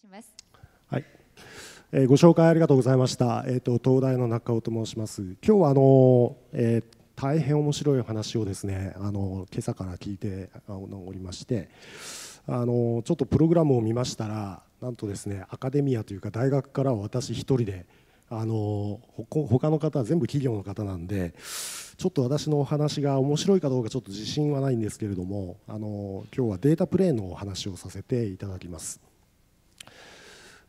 します。はい。えー、ご紹介ありがとうございました。えっ、ー、と東大の中尾と申します。今日はあの、えー、大変面白い話をですね、あの今朝から聞いておりまして、あのちょっとプログラムを見ましたら、なんとですね、アカデミアというか大学からは私一人で。あの他の方は全部企業の方なんでちょっと私のお話が面白いかどうかちょっと自信はないんですけれどもあの今日はデータプレイのお話をさせていただきます。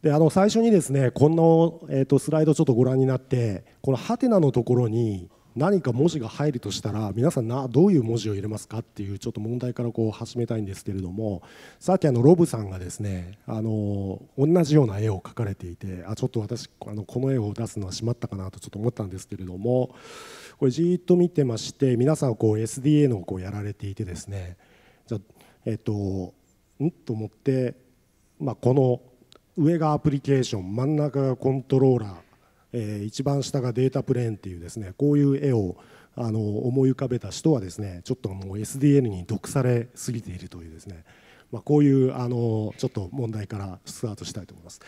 であの最初にですねこの、えー、とスライドちょっとご覧になってこのハテナのところに何か文字が入るとしたら皆さんなどういう文字を入れますかっていうちょっと問題からこう始めたいんですけれどもさっきあのロブさんがですねあの同じような絵を描かれていてあちょっと私あのこの絵を出すのはしまったかなとちょっと思ったんですけれどもこれじーっと見てまして皆さんこう SDA のこうやられていてですねじゃえっとんと思って、まあ、この上がアプリケーション真ん中がコントローラー、えー、一番下がデータプレーンっていうですねこういう絵をあの思い浮かべた人はですねちょっともう SDN に毒されすぎているというですねまあ、こういうあのちょっと問題からスタートしたいと思います。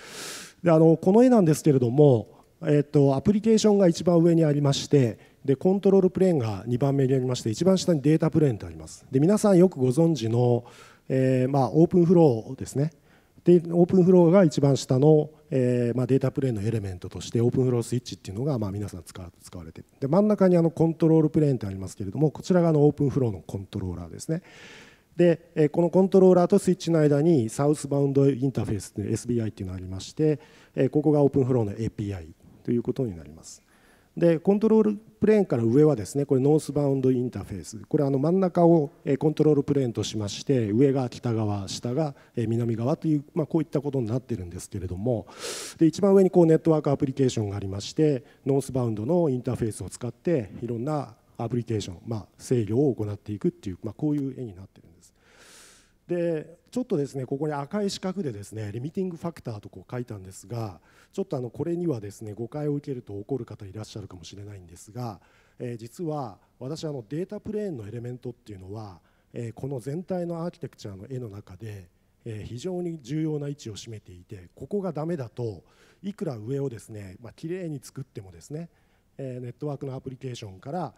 であのこの絵なんですけれども、えっと、アプリケーションが一番上にありましてでコントロールプレーンが2番目にありまして一番下にデータプレーンとあります。で皆さんよくご存知の、えまあ、オープンフローですねでオープンフローが一番下の、えーまあ、データプレーンのエレメントとしてオープンフロースイッチっていうのが、まあ、皆さん使使われてで真ん中にあのコントロールプレーンってありますけれどもこちらがあのオープンフローのコントローラーですねで、えー、このコントローラーとスイッチの間にサウスバウンドインターフェース SBI っていうのがありまして、えー、ここがオープンフローの API ということになりますでコントロールプレーンから上はですねこれノースバウンドインターフェースこれあの真ん中をコントロールプレーンとしまして上が北側下が南側という、まあ、こういったことになってるんですけれどもで一番上にこうネットワークアプリケーションがありましてノースバウンドのインターフェースを使っていろんなアプリケーション、まあ、制御を行っていくっていう、まあ、こういう絵になってるんです。でちょっとですねここに赤い四角でですねリミティングファクターとこう書いたんですがちょっとあのこれにはですね誤解を受けると怒る方いらっしゃるかもしれないんですが、えー、実は私あのデータプレーンのエレメントっていうのは、えー、この全体のアーキテクチャの絵の中で、えー、非常に重要な位置を占めていてここがダメだといくら上をですねまあ綺麗に作ってもですねネットワークのアプリケーションから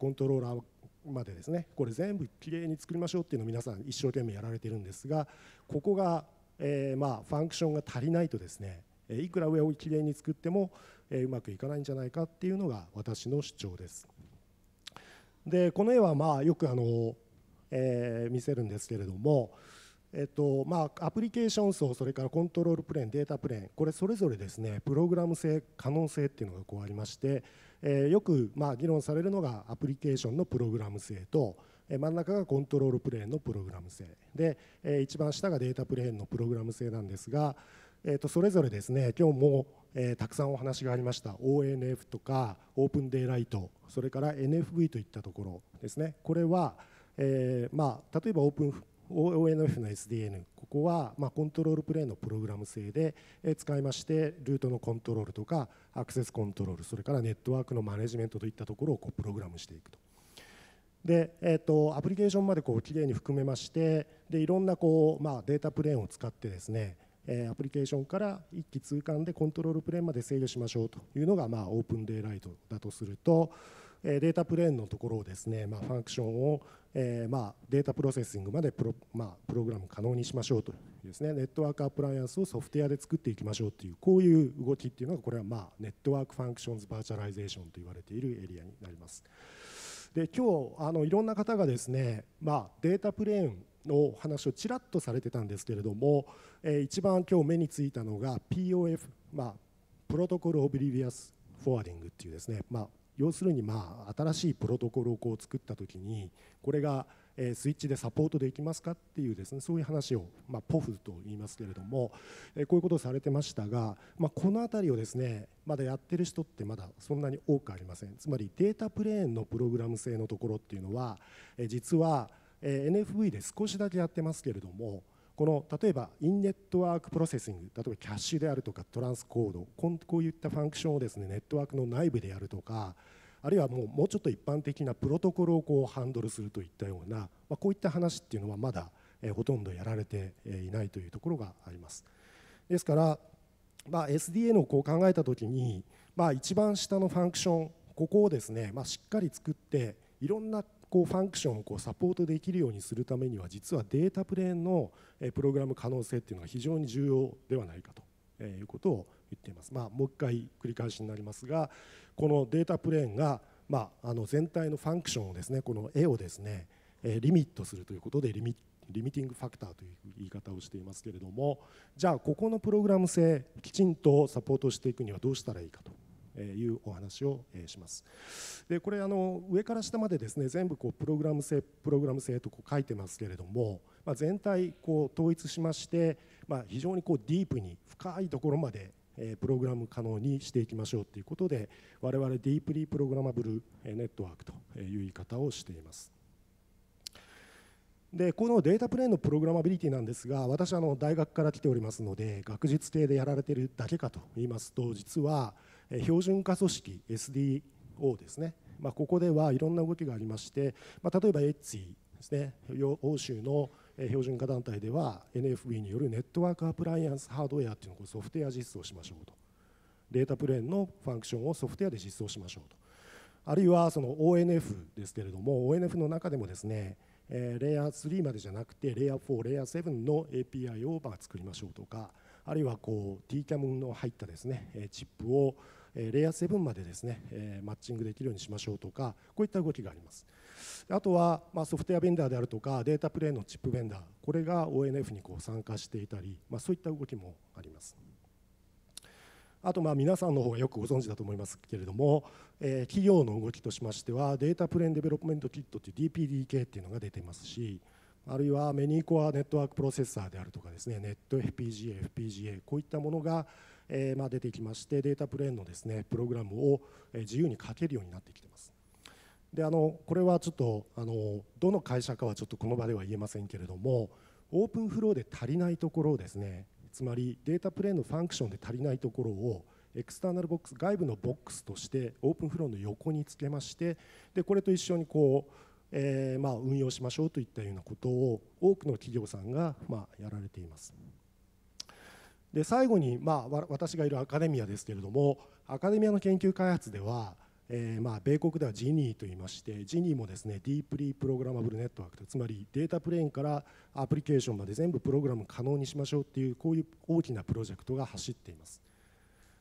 コントローラーまでですねこれ全部きれいに作りましょうっていうのを皆さん一生懸命やられてるんですがここが、えー、まあファンクションが足りないとですねいくら上をきれいに作っても、えー、うまくいかないんじゃないかっていうのが私の主張です。でこの絵はまあよくあの、えー、見せるんですけれども、えっとまあ、アプリケーション層それからコントロールプレーンデータプレーンこれそれぞれですねプログラム性可能性っていうのがこうありまして、えー、よくまあ議論されるのがアプリケーションのプログラム性と、えー、真ん中がコントロールプレーンのプログラム性で、えー、一番下がデータプレーンのプログラム性なんですが、えー、とそれぞれですね今日も、えー、たくさんお話がありました ONF とかオープンデイライトそれから NFV といったところですねこれは、えーまあ、例えばオープン ONF の SDN ここはまコントロールプレイのプログラム制で使いましてルートのコントロールとかアクセスコントロールそれからネットワークのマネジメントといったところをこうプログラムしていくと。でえーと、アプリケーションまでこうきれいに含めましてでいろんなこう、まあ、データプレーンを使ってですねえアプリケーションから一気通貫でコントロールプレーンまで制御しましょうというのが、まあ、オープンデイライトだとすると、データプレーンのところをですね、まあ、ファンクションを、えー、まあ、データプロセッシングまでプロ,、まあ、プログラム可能にしましょうというですねネットワークアプライアンスをソフトウェアで作っていきましょうというこういう動きっていうのがこれは、まあ、ネットワークファンクションズバーチャライゼーションと言われているエリアになります。で今日あのいろんな方がですね、まあ、データプレーンの話をちらっとされてたんですけれども、え一番今日目についたのが POF、まあ、プロトコル・オブリビアス・フォワーディングっていうですね、まあ、要するにまあ新しいプロトコルをこう作った時にこれがスイッチでサポートできますかっていうですねそういう話を、まあ、ポフと言いますけれどもこういうことをされてましたが、まあ、この辺りをですねまだやってる人ってまだそんなに多くありませんつまりデータプレーンのプログラム性のところっていうのは実は NFV で少しだけやってますけれどもこの例えばインネットワークプロセッシング例えばキャッシュであるとかトランスコードこういったファンクションをですねネットワークの内部でやるとかあるいはもうもうちょっと一般的なプロトコルをこうハンドルするといったような、まあ、こういった話っていうのはまだ、えほとんどやられていないというところがあります。ですから、まあ、SDN をこう考えた時に、まあ、一番下のファンクションここをですね、まあ、しっかり作っていろんなこうファンクションをこうサポートできるようにするためには実はデータプレーンのプログラム可能性っていうのが非常に重要ではないかということを言っています、まあ、もう1回繰り返しになりますがこのデータプレーンが、まあ、あの全体のファンクションをですねこの絵をですねリミットするということでリミッリミティングファクターという言い方をしていますけれどもじゃあここのプログラム性きちんとサポートしていくにはどうしたらいいかというお話をします。でこれあの上から下までですね全部こうプログラム性プログラム性とこう書いてますけれども、まあ、全体こう統一しまして、まあ、非常にこうディープに深いところまでプログラム可能にしていきましょうということで我々ディープリープログラマブルネットワークという言い方をしています。でこのデータプレーンのプログラマビリティなんですが私あの大学から来ておりますので学術系でやられてるだけかと言いますと実は標準化組織 SDO ですね、まあ、ここではいろんな動きがありまして、まあ、例えばエッチですね欧州の標準化団体では NFB によるネットワークアプライアンスハードウェアというのをソフトウェア実装しましょうとデータプレーンのファンクションをソフトウェアで実装しましょうとあるいはその ONF ですけれども ONF の中でもですねレイヤー3までじゃなくてレイヤー4レイヤー7の API をま作りましょうとかあるいはこう TCAM の入ったですねチップをえレイヤー7までですね、えマッチングできるようにしましょうとかこういった動きがありますあとは、まソフトウェアベンダーであるとかデータプレーンのチップベンダーこれが ONF にこう参加していたり、まそういった動きもありますあとまあ皆さんの方がよくご存知だと思いますけれども、え企業の動きとしましてはデータプレーンデベロップメントキットという DPDK っていうのが出ていますしあるいはメニーコアネットワークプロセッサーであるとかですねネット FPGA、FPGA こういったものが、えー、まあ、出てきましてデータプレーンのですねプログラムを自由に書けるようになってきてます。であのこれはちょっとあのどの会社かはちょっとこの場では言えませんけれどもオープンフローで足りないところをですねつまりデータプレーンのファンクションで足りないところをエクスターナルボックス外部のボックスとしてオープンフローの横につけましてでこれと一緒にこう、えまあ運用しましょうといったようなことを多くの企業さんがまあやられています。で最後に、まあ、私がいるアカデミアですけれどもアカデミアの研究開発では、えー、まあ米国ではジニーといいましてジニーもですねディープリープログラマブルネットワークつまりデータプレーンからアプリケーションまで全部プログラム可能にしましょうっていうこういう大きなプロジェクトが走っています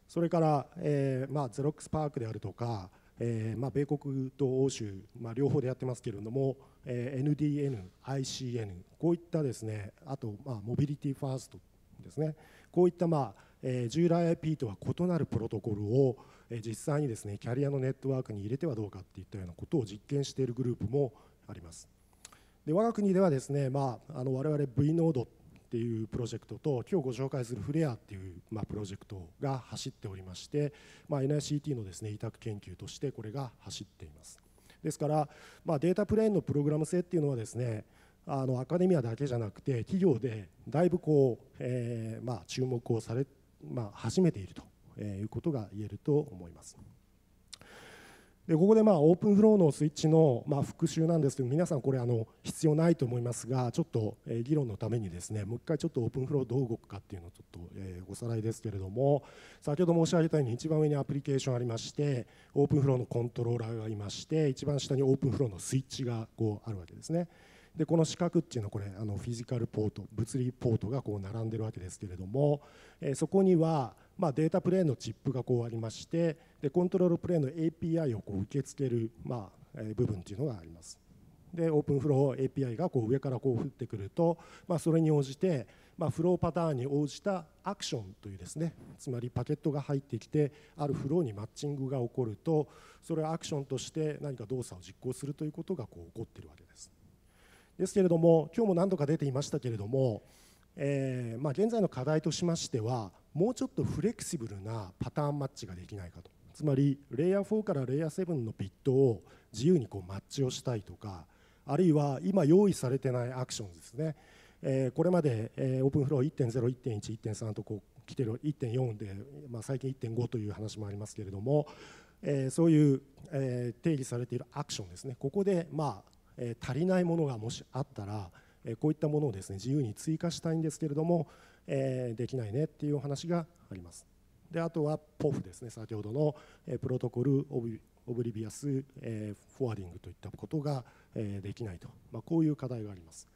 それから、えーまあ、ゼロックスパークであるとか、えーまあ、米国と欧州、まあ、両方でやってますけれども、えー、NDN、ICN こういったですねあと、まあ、モビリティファーストですねこういった、まあ従来 IP とは異なるプロトコルを、え実際にですねキャリアのネットワークに入れてはどうかっていったようなことを実験しているグループもあります。で我が国ではですね、まあ、あの我々 V ノードっていうプロジェクトと今日ご紹介するフレアっていう、まあ、プロジェクトが走っておりまして、まあ、NICT のですね委託研究としてこれが走っています。ですから、まあ、データプレーンのプログラム性っていうのはですねあのアカデミアだけじゃなくて企業でだいぶこう、えー、まあ、注目をされ、まあ、始めているということが言えると思います。でここでまあオープンフローのスイッチのま復習なんですけど皆さんこれあの必要ないと思いますがちょっと議論のためにですねもう一回ちょっとオープンフローどう動くかっていうのをちょっとおさらいですけれども先ほど申し上げたように一番上にアプリケーションありましてオープンフローのコントローラーがいまして一番下にオープンフローのスイッチがこうあるわけですね。でこの四角っていうのはこれあのフィジカルポート物理ポートがこう並んでるわけですけれども、えそこには、まデータプレーンのチップがこうありましてでコントロールプレーンの API をこう受け付ける、まあえ部分っていうのがあります。でオープンフロー API がこう上からこう降ってくると、まあ、それに応じて、まあ、フローパターンに応じたアクションというですねつまりパケットが入ってきてあるフローにマッチングが起こるとそれはアクションとして何か動作を実行するということがこう起こっているわけです。ですけれども今日も何度か出ていましたけれども、えー、まあ、現在の課題としましてはもうちょっとフレキシブルなパターンマッチができないかとつまりレイヤー4からレイヤー7のビットを自由にこうマッチをしたいとかあるいは今用意されてないアクションですね、えー、これまで、えー、オープンフロー1.0、1.1、1.3とこう来てる1.4で、まあ、最近1.5という話もありますけれども、えー、そういう、え定義されているアクションですねここで、まあえ足りないものがもしあったら、えこういったものをですね自由に追加したいんですけれども、えできないねっていうお話があります。であとは POF ですね先ほどの、えプロトコルオブリビアス、えフォワーディングといったことが、えできないと、まこういう課題があります。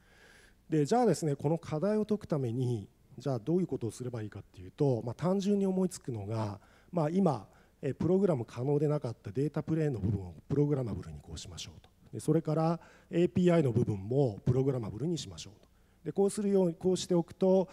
でじゃあですねこの課題を解くためにじゃあどういうことをすればいいかっていうと、まあ、単純に思いつくのが、まあ、今プログラム可能でなかったデータプレーンの部分をプログラマブルにこうしましょうとでそれから API の部分もプログラマブルにしましょうとでこうするようにこうしておくと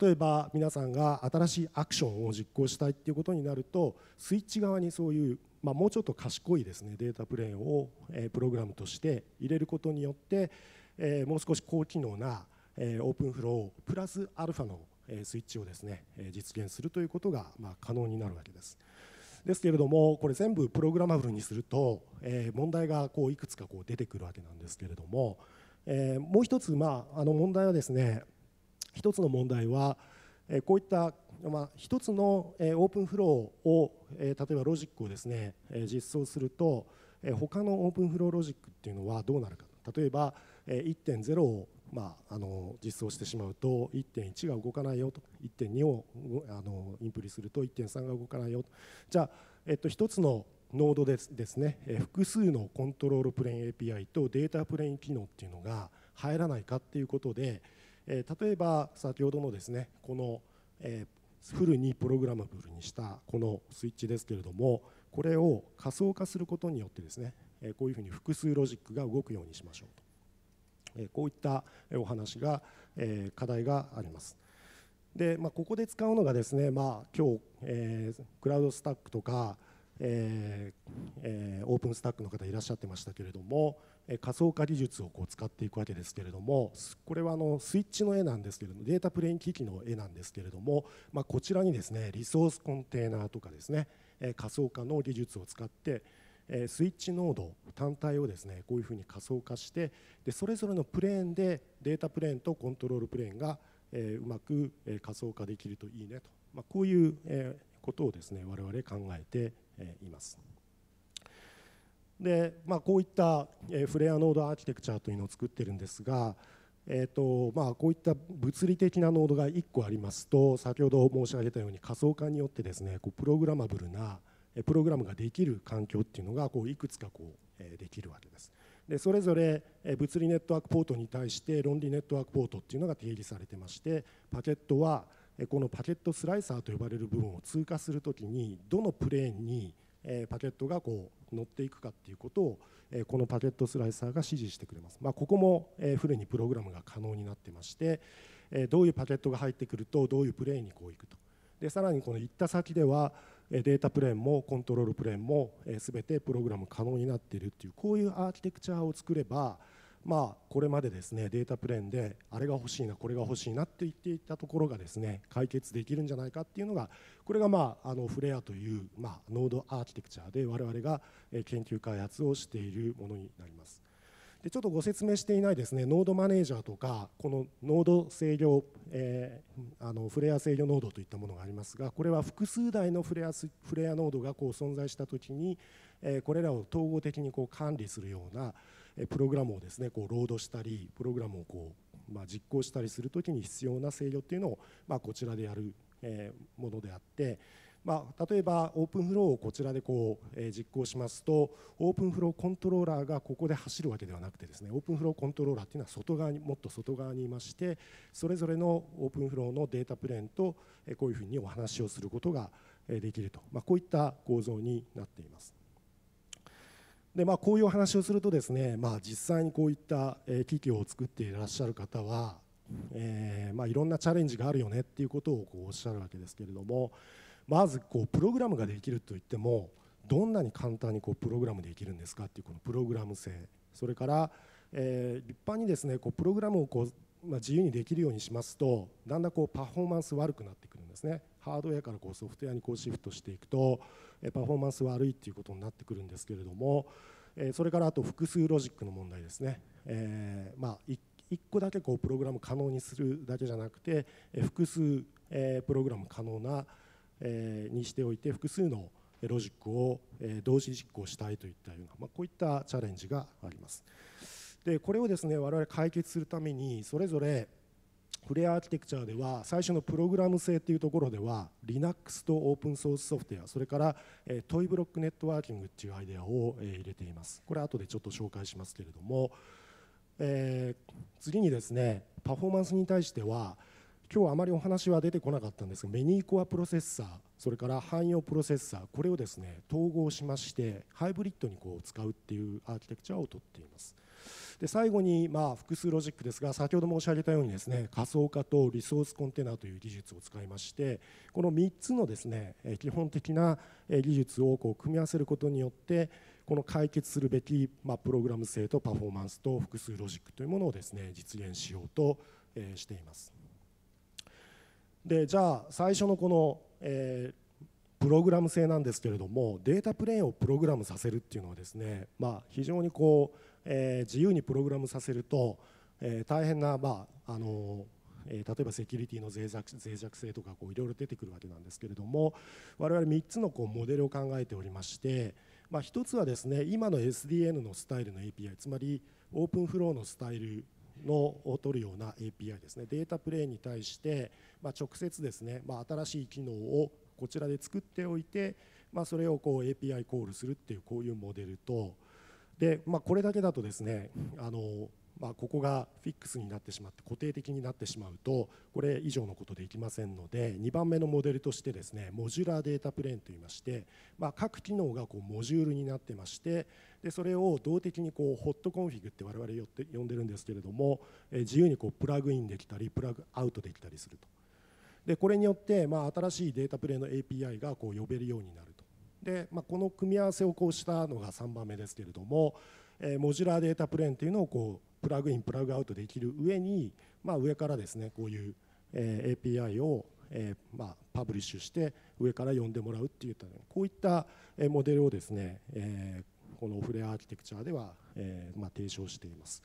例えば皆さんが新しいアクションを実行したいっていうことになるとスイッチ側にそういう、まあ、もうちょっと賢いですねデータプレーンを、えプログラムとして入れることによって、えもう少し高機能な、えオープンフロープラスアルファのスイッチをですね実現するということが、ま可能になるわけです。ですけれどもこれ全部プログラマブルにすると、え問題がこういくつかこう出てくるわけなんですけれども、えもう一つ、まあ、あの問題はですね一つの問題は、えこういったまあ、一つの、えオープンフローを、え例えばロジックをですね、え実装すると、え他のオープンフローロジックっていうのはどうなるか例えば、え1.0をまあ、あの実装してしまうと1.1が動かないよと1.2をあのインプリすると1.3が動かないよとじゃあ、えっと、1つのノードでですね複数のコントロールプレーン API とデータプレーン機能っていうのが入らないかっていうことで、え例えば先ほどのですねこの、えフルにプログラマブルにしたこのスイッチですけれどもこれを仮想化することによってですねこういうふうに複数ロジックが動くようにしましょうと。えこういったお話が、え課題があります。で、まあ、ここで使うのがですね、まあ、今日、えー、クラウドスタックとか、えーえー、オープンスタックの方いらっしゃってましたけれども、え仮想化技術をこう使っていくわけですけれどもこれはあのスイッチの絵なんですけれどもデータプレイン機器の絵なんですけれども、まあ、こちらにですねリソースコンテナとかですね、え仮想化の技術を使って、えスイッチノード単体をですねこういうふうに仮想化してでそれぞれのプレーンでデータプレーンとコントロールプレーンが、えうまく仮想化できるといいねと、まあ、こういう、えことをですね我々考えて、えいます。でまあ、こういった、えフレアノードアーキテクチャというのを作ってるんですが、えーとまあ、こういった物理的なノードが1個ありますと先ほど申し上げたように仮想化によってですねこうプログラマブルな、プログラムができる環境っていうのがこういくつかこうできるわけです。でそれぞれ物理ネットワークポートに対して論理ネットワークポートっていうのが定義されてましてパケットはこのパケットスライサーと呼ばれる部分を通過するときにどのプレーンにパケットがこう乗っていくかっていうことをこのパケットスライサーが指示してくれます。まあ、ここもフルにプログラムが可能になってましてどういうパケットが入ってくるとどういうプレーンにこういくとでさらにこの行った先ではデータプレーンもコントロールプレーンも全てプログラム可能になっているっていうこういうアーキテクチャを作ればまあこれまでですねデータプレーンであれが欲しいなこれが欲しいなって言っていたところがですね解決できるんじゃないかっていうのがこれがまああのフレアというまあノードアーキテクチャで我々が研究開発をしているものになります。でちょっとご説明していないですねノードマネージャーとかこのノード制御、えー、あのフレア制御ノードといったものがありますがこれは複数台のフレアフレアノードがこう存在したときに、えー、これらを統合的にこう管理するようなプログラムをですねこうロードしたりプログラムをこう、まあ、実行したりするときに必要な制御っていうのを、まあ、こちらでやるものであって。まあ、例えばオープンフローをこちらでこう、えー、実行しますとオープンフローコントローラーがここで走るわけではなくてですねオープンフローコントローラーというのは外側にもっと外側にいましてそれぞれのオープンフローのデータプレーンと、えー、こういうふうにお話をすることができると、まあ、こういった構造になっています。でまあ、こういうお話をするとですね、まあ、実際にこういった企業を作っていらっしゃる方は、えーまあ、いろんなチャレンジがあるよねっていうことをこうおっしゃるわけですけれども、まずこうプログラムができるといってもどんなに簡単にこうプログラムできるんですかっていうこのプログラム性それから、えー、立派にですねこうプログラムをこう、まあ、自由にできるようにしますとだんだんこうパフォーマンス悪くなってくるんですねハードウェアからこうソフトウェアにこうシフトしていくと、えー、パフォーマンス悪いっていうことになってくるんですけれども、えー、それからあと複数ロジックの問題ですね、えー、まあ1個だけこうプログラム可能にするだけじゃなくて、えー、複数、えー、プログラム可能な、にしておいて複数のロジックを同時実行したいといったような、まこういったチャレンジがあります。でこれをですね我々解決するためにそれぞれフレアアーキテクチャでは最初のプログラム性というところでは Linux とオープンソースソフトウェアそれからトイブロックネットワーキングっていうアイデアを入れていますこれ後でちょっと紹介しますけれども、えー、次にですねパフォーマンスに対しては今日あまりお話は出てこなかったんですがメニーコアプロセッサーそれから汎用プロセッサーこれをですね統合しましてハイブリッドにこう使うっていうアーキテクチャをとっていますで最後にまあ複数ロジックですが先ほど申し上げたようにですね仮想化とリソースコンテナという技術を使いましてこの3つのですね基本的な技術をこう組み合わせることによってこの解決するべき、まあ、プログラム性とパフォーマンスと複数ロジックというものをですね実現しようと、えしています。でじゃあ最初のこの、えー、プログラム性なんですけれどもデータプレーンをプログラムさせるっていうのはですね、まあ、非常にこう、えー、自由にプログラムさせると、えー、大変な、まああのえ例えばセキュリティの脆弱脆弱性とかこういろいろ出てくるわけなんですけれども我々3つのこうモデルを考えておりまして、まあ、1つはですね今の SDN のスタイルの API つまりオープンフローのスタイルのを取るような API ですねデータプレイに対して、ま直接ですね、ま新しい機能をこちらで作っておいて、まそれをこう API コールするっていうこういうモデルとで、まこれだけだとですねあのまあ、ここがフィックスになってしまって固定的になってしまうとこれ以上のことできませんので2番目のモデルとしてですねモジュラーデータプレーンといいまして、まあ、各機能がこうモジュールになってましてでそれを動的にこうホットコンフィグって我々呼んでるんですけれども、え自由にこうプラグインできたりプラグアウトできたりするとでこれによって、まあ、新しいデータプレーンの API がこう呼べるようになるとで、まあ、この組み合わせをこうしたのが3番目ですけれども、えモジュラーデータプレーンというのをこうプラグインプラグアウトできる上に、まあ、上からですねこういう、え API を、えまあ、パブリッシュして上から呼んでもらうっていったこういったモデルをですね、えこのフレアアーキテクチャでは、えまあ、提唱しています。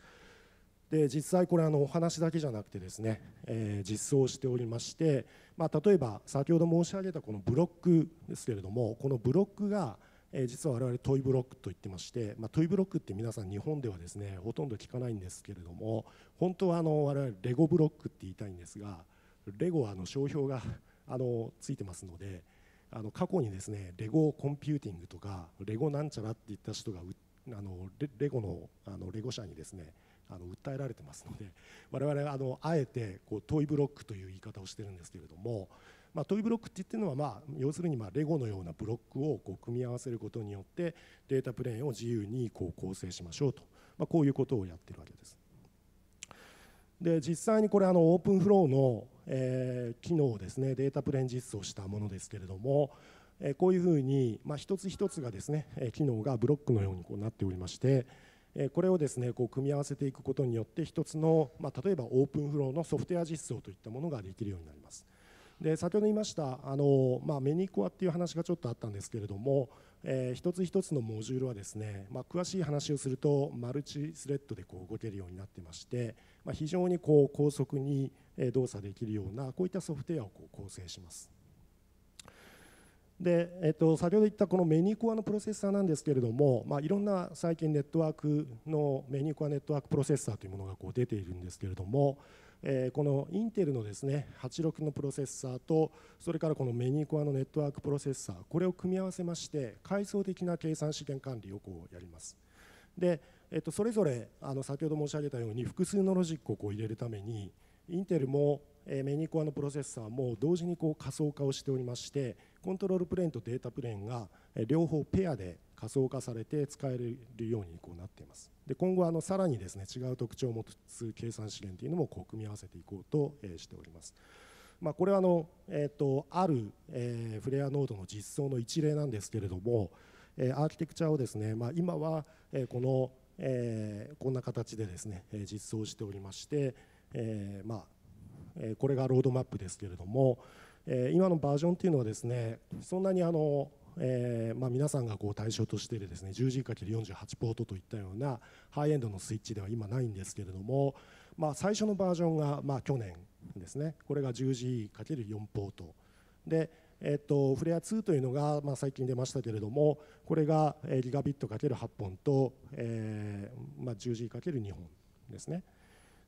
で実際これあのお話だけじゃなくてですね、えー、実装しておりまして、まあ、例えば先ほど申し上げたこのブロックですけれどもこのブロックが、えー、実は我々トイブロックと言ってまして、まあ、トイブロックって皆さん日本ではですねほとんど聞かないんですけれども本当はあの我々レゴブロックって言いたいんですがレゴはあの商標が あのついてますのであの過去にですねレゴコンピューティングとかレゴなんちゃらって言った人があのレゴのあのレゴ社にですねあの訴えられてますので我々あのあえてこうトイブロックという言い方をしてるんですけれどもまあ、トイブロックって言ってるのは、まあ、要するにまレゴのようなブロックをこう組み合わせることによってデータプレーンを自由にこう構成しましょうと、まあ、こういうことをやってるわけです。で実際にこれあのオープンフローの、えー、機能をですねデータプレーン実装したものですけれども、えー、こういうふうに、まあ、一つ一つがですね機能がブロックのようにこうなっておりまして、えー、これをですねこう組み合わせていくことによって一つの、まあ、例えばオープンフローのソフトウェア実装といったものができるようになります。で先ほど言いましたあの、まあ、メニコアっていう話がちょっとあったんですけれども、えー、一つ一つのモジュールはですね、まあ、詳しい話をするとマルチスレッドでこう動けるようになってまして、まあ、非常にこう高速に動作できるようなこういったソフトウェアをこう構成します。でえっと、先ほど言ったこのメニコアのプロセッサーなんですけれども、まあ、いろんな最近ネットワークのメニコアネットワークプロセッサーというものがこう出ているんですけれども、えー、このインテルのですね86のプロセッサーとそれからこのメニコアのネットワークプロセッサーこれを組み合わせまして階層的な計算資源管理をこうやります。で、えっと、それぞれあの先ほど申し上げたように複数のロジックをこう入れるためにインテルもメニコアのプロセッサーも同時にこう仮想化をしておりましてコントロールプレーンとデータプレーンが両方ペアで仮想化されて使えるようにこうなっていますで今後あのさらにですね違う特徴を持つ計算資源というのもこう組み合わせていこうとしておりますまあ、これはあの、えーと、ある、えフレアノードの実装の一例なんですけれども、えアーキテクチャをですね、まあ、今は、えこの、えー、こんな形でですね、え実装しておりまして、えまあえこれがロードマップですけれども、え今のバージョンというのはですねそんなにあのえー、まあ、皆さんがこう対象としているですね 10G×48 ポートといったようなハイエンドのスイッチでは今ないんですけれども、まあ、最初のバージョンが、まあ、去年ですねこれが 10G×4 ポートで、えっと、フレア2というのが、まあ、最近出ましたけれどもこれがギガビット ×8 本と、えーまあ、10G×2 本ですね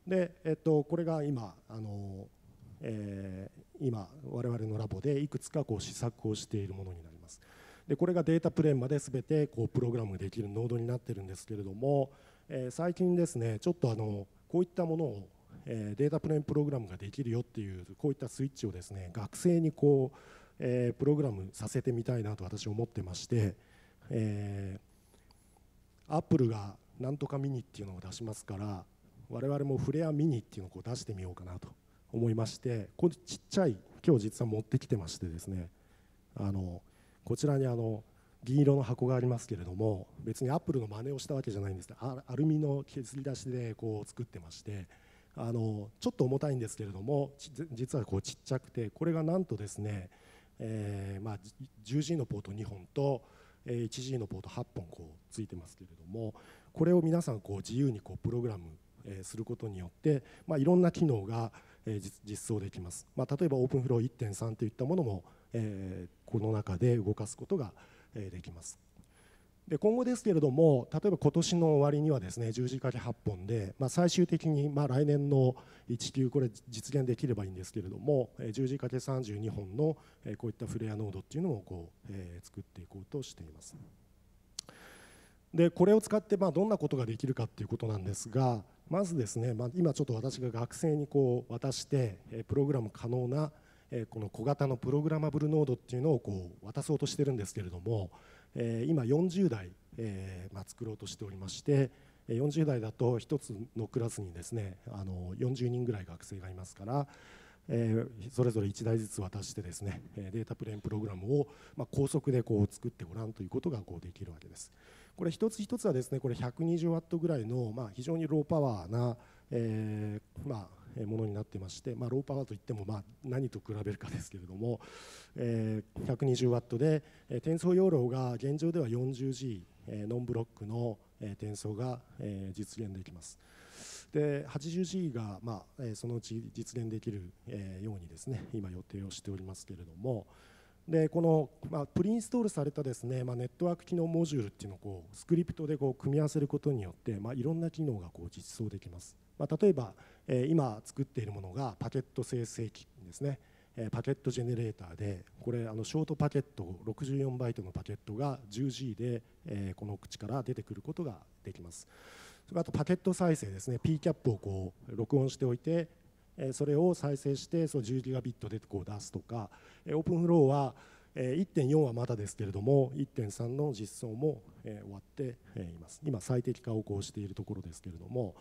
で、えっと、これが今あの、えー、今我々のラボでいくつかこう試作をしているものになります。でこれがデータプレーンまで全てこうプログラムできるノードになってるんですけれども、えー、最近ですねちょっとあのこういったものを、えー、データプレーンプログラムができるよっていうこういったスイッチをですね学生にこう、えー、プログラムさせてみたいなと私思ってまして、えー、アップルがなんとかミニっていうのを出しますから我々もフレアミニっていうのをこう出してみようかなと思いましてこうちっちゃい今日実は持ってきてましてですねあのこちらにあの銀色の箱がありますけれども別にアップルの真似をしたわけじゃないんですアルミの削り出しでこう作ってましてあのちょっと重たいんですけれども実はこうちっちゃくてこれがなんとですね、えー、まあ、10G のポート2本と 1G のポート8本こうついてますけれどもこれを皆さんこう自由にこうプログラムすることによって、まあ、いろんな機能が実装できます、まあ、例えばオープンフロー1.3といったものもえー、この中で動かすことができます。で今後ですけれども例えば今年の終わりにはですね十字架け8本で、まあ、最終的に、まあ、来年の1級これ実現できればいいんですけれども十字架け32本のこういったフレアノードっていうのをこう、えー、作っていこうとしています。でこれを使ってまあどんなことができるかっていうことなんですがまずですね、まあ、今ちょっと私が学生にこう渡してプログラム可能なえこの小型のプログラマブルノードっていうのをこう渡そうとしてるんですけれども、え今40台、えま作ろうとしておりまして40代だと1つのクラスにですねあの40人ぐらい学生がいますから、えそれぞれ1台ずつ渡してですねデータプレーンプログラムを、ま高速でこう作ってごらんということがこうできるわけです。これ一つ一つはですねこれ120ワットぐらいの、ま非常にローパワーな、えまものになってまして、まあ、ローパワーといってもまあ何と比べるかですけれども、えー、120ワットで、え転送容量が現状では 40G、えー、ノンブロックの、え転送が、え実現できます。で 80G が、まあ、そのうち実現できるようにですね今予定をしておりますけれどもでこの、まあ、プリインストールされたですね、まあ、ネットワーク機能モジュールっていうのをこうスクリプトでこう組み合わせることによって、まあ、いろんな機能がこう実装できますまあ、例えば、えー、今作っているものがパケット生成機ですね、えー、パケットジェネレーターでこれあのショートパケット64バイトのパケットが 10G で、えー、この口から出てくることができますそれあとパケット再生ですね PCAP をこう録音しておいてそれを再生してその 10Gb でこう出すとかオープンフローは1.4はまだですけれども1.3の実装も終わっています今最適化をこうしているところですけれども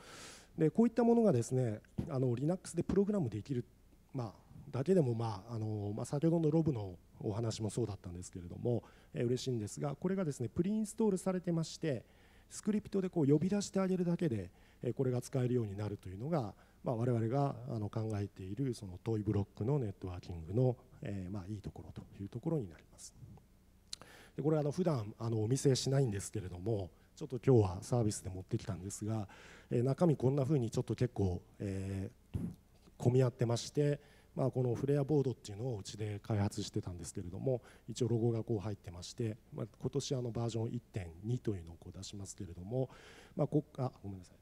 でこういったものがですねあの Linux でプログラムできる、まあ、だけでも、まああのまあ、先ほどのロブのお話もそうだったんですけれども、えー、嬉しいんですがこれがですねプリインストールされてましてスクリプトでこう呼び出してあげるだけで、えー、これが使えるようになるというのが、まあ、我々があの考えているそのトイブロックのネットワーキングの、えー、まあ、いいところというところになります。でこれあの普段あのお見せしないんですけれどもちょっと今日はサービスで持ってきたんですがえ中身こんな風にちょっと結構、えー、混み合ってまして、まあ、このフレアボードっていうのをうちで開発してたんですけれども一応ロゴがこう入ってまして、まあ、今年あのバージョン1.2というのをこう出しますけれども、まあ、こあごめんなさい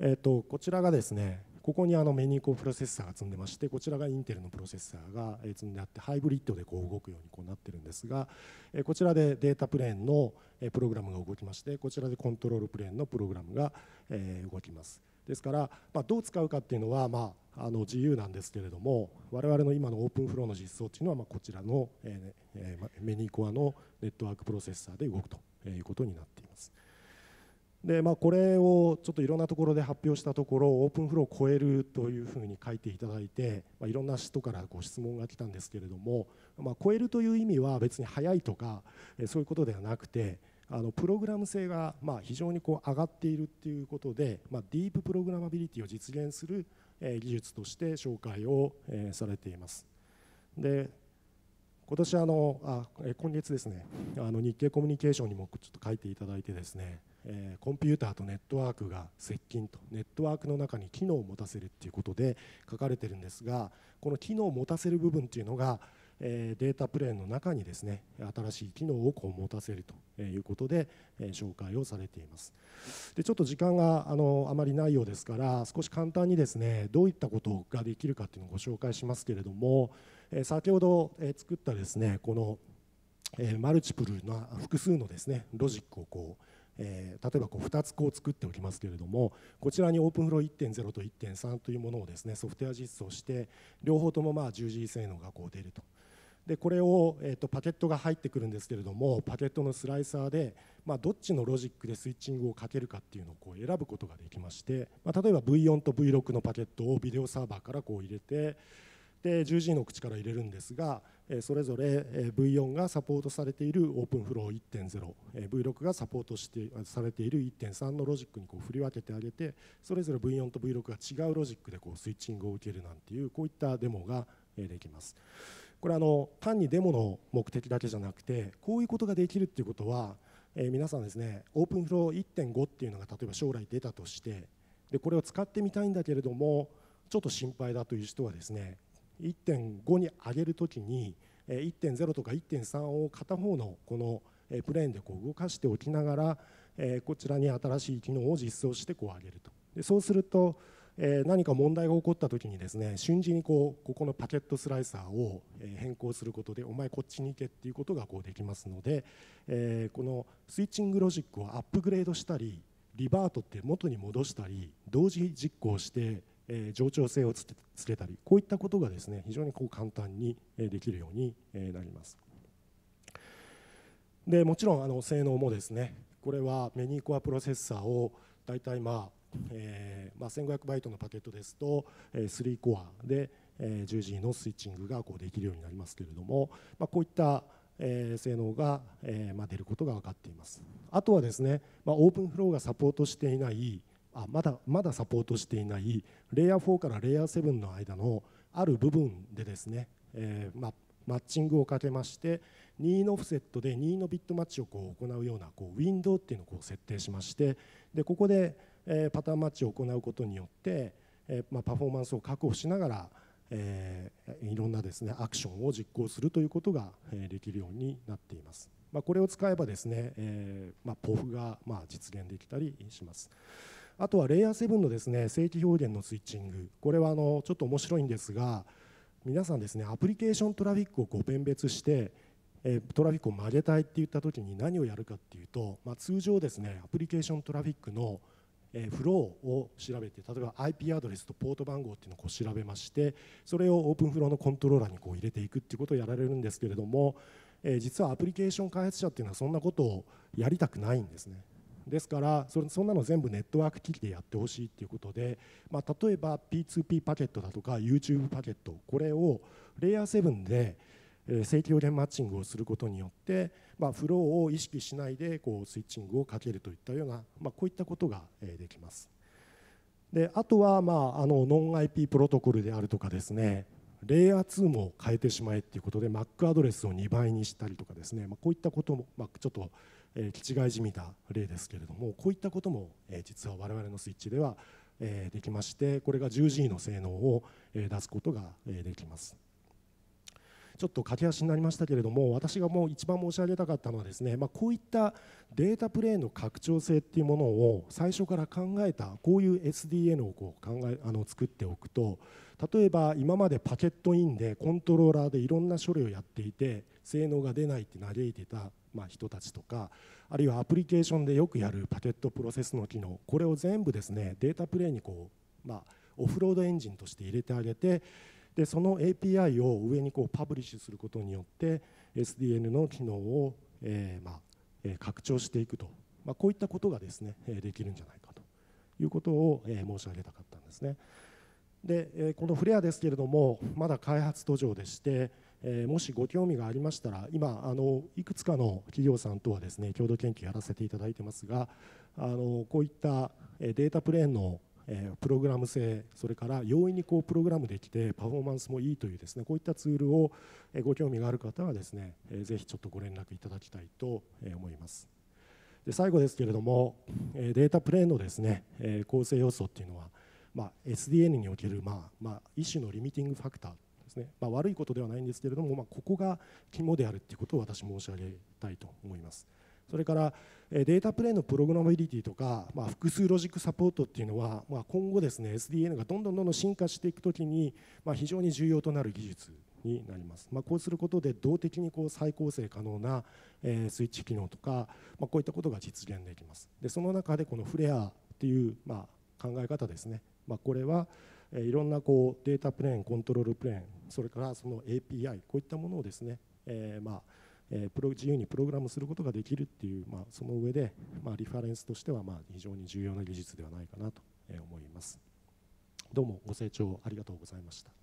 えーとこちらがですね、ここにあのメニーコプロセッサーが積んでましてこちらがインテルのプロセッサーが積んであってハイブリッドでこう動くようにこうなってるんですがこちらでデータプレーンのプログラムが動きましてこちらでコントロールプレーンのプログラムが動きます。ですから、まあ、どう使うかっていうのは、まあ、あの自由なんですけれども我々の今のオープンフローの実装っていうのは、まあ、こちらの、ええメニーコアのネットワークプロセッサーで動くということになっています。でまあ、これをちょっといろんなところで発表したところオープンフローを超えるというふうに書いていただいて、まあ、いろんな人からご質問が来たんですけれども、まあ、超えるという意味は別に早いとかそういうことではなくてあのプログラム性がま非常にこう上がっているということで、まあ、ディーププログラマビリティを実現する技術として紹介をされています。で今年あのあ今月ですねあの日経コミュニケーションにもちょっと書いていただいてですねえー、コンピューターとネットワークが接近とネットワークの中に機能を持たせるっていうことで書かれてるんですがこの機能を持たせる部分っていうのが、えー、データプレーンの中にですね新しい機能をこう持たせるということで、えー、紹介をされていますでちょっと時間があのあまりないようですから少し簡単にですねどういったことができるかっていうのをご紹介しますけれども、え先ほど、え作ったですねこの、えマルチプルな複数のですねロジックをこうえー、例えばこう2つこう作っておきますけれどもこちらにオープンフロー1.0と1.3というものをですねソフトウェア実装して両方ともまあ 10G 性能がこう出るとでこれを、えー、とパケットが入ってくるんですけれどもパケットのスライサーで、まあ、どっちのロジックでスイッチングをかけるかっていうのをこう選ぶことができまして、まあ、例えば V4 と V6 のパケットをビデオサーバーからこう入れてで 10G の口から入れるんですがそれぞれ V4 がサポートされているオープンフロー 1.0V6 がサポートしてされている1.3のロジックにこう振り分けてあげてそれぞれ V4 と V6 が違うロジックでこうスイッチングを受けるなんていうこういったデモができます。これあの単にデモの目的だけじゃなくてこういうことができるっていうことは、え皆さんですねオープンフロー1.5っていうのが例えば将来出たとしてでこれを使ってみたいんだけれどもちょっと心配だという人はですね1.5に上げるときに1.0とか1.3を片方のこのプレーンでこう動かしておきながらこちらに新しい機能を実装してこう上げるとでそうすると何か問題が起こったときにですね瞬時にこうここのパケットスライサーを変更することでお前こっちに行けっていうことがこうできますのでこのスイッチングロジックをアップグレードしたりリバートって元に戻したり同時実行してえ冗長性をつけたりこういったことがですね非常にこう簡単にできるようになりますでもちろんあの性能もですねこれはメニーコアプロセッサーを大体まあ、えー、まあ、1500バイトのパケットですと、えー、3コアで、えー、10G のスイッチングがこうできるようになりますけれども、まあ、こういったえー、性能が、えーまあ、出ることが分かっていますあとはですね、まあ、オープンフローがサポートしていない、あまだまだサポートしていないレイヤー4からレイヤー7の間のある部分でですね、えー、まマッチングをかけまして任意のオフセットで2位のビットマッチをこう行うようなこうウィンドウっていうのをこう設定しましてでここで、えー、パターンマッチを行うことによって、えー、まパフォーマンスを確保しながら、えいろんなですねアクションを実行するということが、えできるようになっています。まあ、これを使えばですね、えまあ、ポフがま実現できたりします。あとはレイヤー7のですね正規表現のスイッチングこれはあのちょっと面白いんですが皆さんですねアプリケーショントラフィックをこう弁別してトラフィックを曲げたいって言った時に何をやるかっていうと、まあ、通常ですねアプリケーショントラフィックのフローを調べて例えば IP アドレスとポート番号っていうのをこう調べましてそれをオープンフローのコントローラーにこう入れていくっていうことをやられるんですけれども実はアプリケーション開発者っていうのはそんなことをやりたくないんですねですからそんなの全部ネットワーク機器でやってほしいということで、まあ、例えば P2P パケットだとか YouTube パケットこれをレイヤー7で正規表現マッチングをすることによって、まあ、フローを意識しないでこうスイッチングをかけるといったような、まあ、こういったことができます。であとは、まあ、あのノン IP プロトコルであるとかですねレイヤー2も変えてしまえということで Mac アドレスを2倍にしたりとかですね、まあ、こういったことも、まあ、ちょっとえー、気違いじみた例ですけれどもこういったことも、えー、実は我々のスイッチでは、えー、できましてこれが 10G の性能を、えー、出すことが、えー、できます。ちょっと駆け足になりましたけれども私がもう一番申し上げたかったのはですね、まあ、こういったデータプレーンの拡張性っていうものを最初から考えたこういう SDN をこう考えあの作っておくと例えば今までパケットインでコントローラーでいろんな処理をやっていて性能が出ないって嘆いてた、まあ、人たちとかあるいはアプリケーションでよくやるパケットプロセスの機能これを全部ですねデータプレイにこう、まあ、オフロードエンジンとして入れてあげてでその API を上にこうパブリッシュすることによって SDN の機能を、えーまあえ拡張していくと、まあ、こういったことがですねできるんじゃないかということを、え申し上げたかったんですね。でこのフレアですけれどもまだ開発途上でしてえー、もしご興味がありましたら今あのいくつかの企業さんとはですね共同研究やらせていただいてますがあのこういったデータプレーンのプログラム性それから容易にこうプログラムできてパフォーマンスもいいというですねこういったツールをご興味がある方はですねぜひちょっとご連絡いただきたいと思いますで最後ですけれどもデータプレーンのですね構成要素っていうのはまあ SDN におけるまあまあ一種のリミティングファクターですね、まあ、悪いことではないんですけれども、まあ、ここが肝であるということを私申し上げたいと思います。それからデータプレイのプログラマビリティとか、まあ、複数ロジックサポートっていうのは、まあ、今後ですね SDN がどんどんどんどん進化していくときに、まあ、非常に重要となる技術になります、まあ、こうすることで動的にこう再構成可能な、えー、スイッチ機能とか、まあ、こういったことが実現できますでその中でこのフレアっていう、まあ、考え方ですね、まあ、これは、いろんなこうデータプレーンコントロールプレーンそれからその API こういったものをですね、えー、まあプロ自由にプログラムすることができるっていう、まあ、その上で、まあ、リファレンスとしてはまあ非常に重要な技術ではないかなと思います。どうもご清聴ありがとうございました。